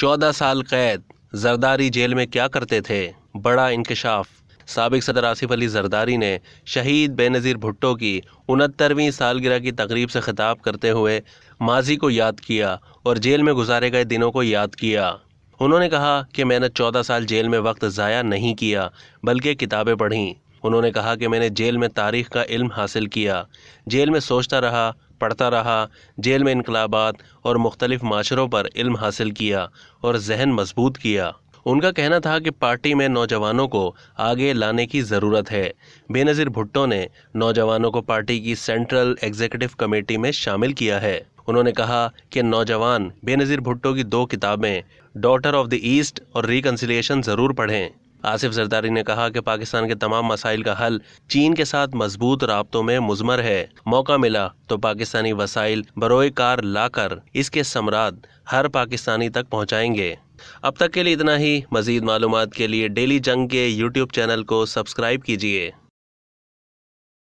चौदह साल कैद जरदारी जेल में क्या करते थे बड़ा इंकशाफ सबक सदर आसिफ अली जरदारी ने शहीद बेनज़ीर भुट्टो की उनहत्तरवीं सालगिरह की तकरीब से खिताब करते हुए माजी को याद किया और जेल में गुजारे गए दिनों को याद किया उन्होंने कहा कि मैंने चौदह साल जेल में वक्त ज़ाया नहीं किया बल्कि किताबें पढ़ीं उन्होंने कहा कि मैंने जेल में तारीख का इल्म हासिल किया जेल में सोचता रहा पढ़ता रहा जेल में इनकलाबात और मुख्तलिफ़ माशरों पर इल्म हासिल किया और जहन मजबूत किया उनका कहना था कि पार्टी में नौजवानों को आगे लाने की ज़रूरत है बेनज़ीर भुट्टो ने नौजवानों को पार्टी की सेंट्रल एग्जीक्यूटिव कमेटी में शामिल किया है उन्होंने कहा कि नौजवान बेनज़ीर भुट्टो की दो किताबें डॉटर ऑफ द ईस्ट और रिकन्सिलेशन ज़रूर पढ़ें आसिफ जरदारी ने कहा कि पाकिस्तान के तमाम मसाइल का हल चीन के साथ मजबूत रबतों में मुजमर है मौका मिला तो पाकिस्तानी वसाइल बरोए कार लाकर इसके समराद हर पाकिस्तानी तक पहुँचाएंगे अब तक के लिए इतना ही मजीद मालूम के लिए डेली जंग के यूट्यूब चैनल को सब्सक्राइब कीजिए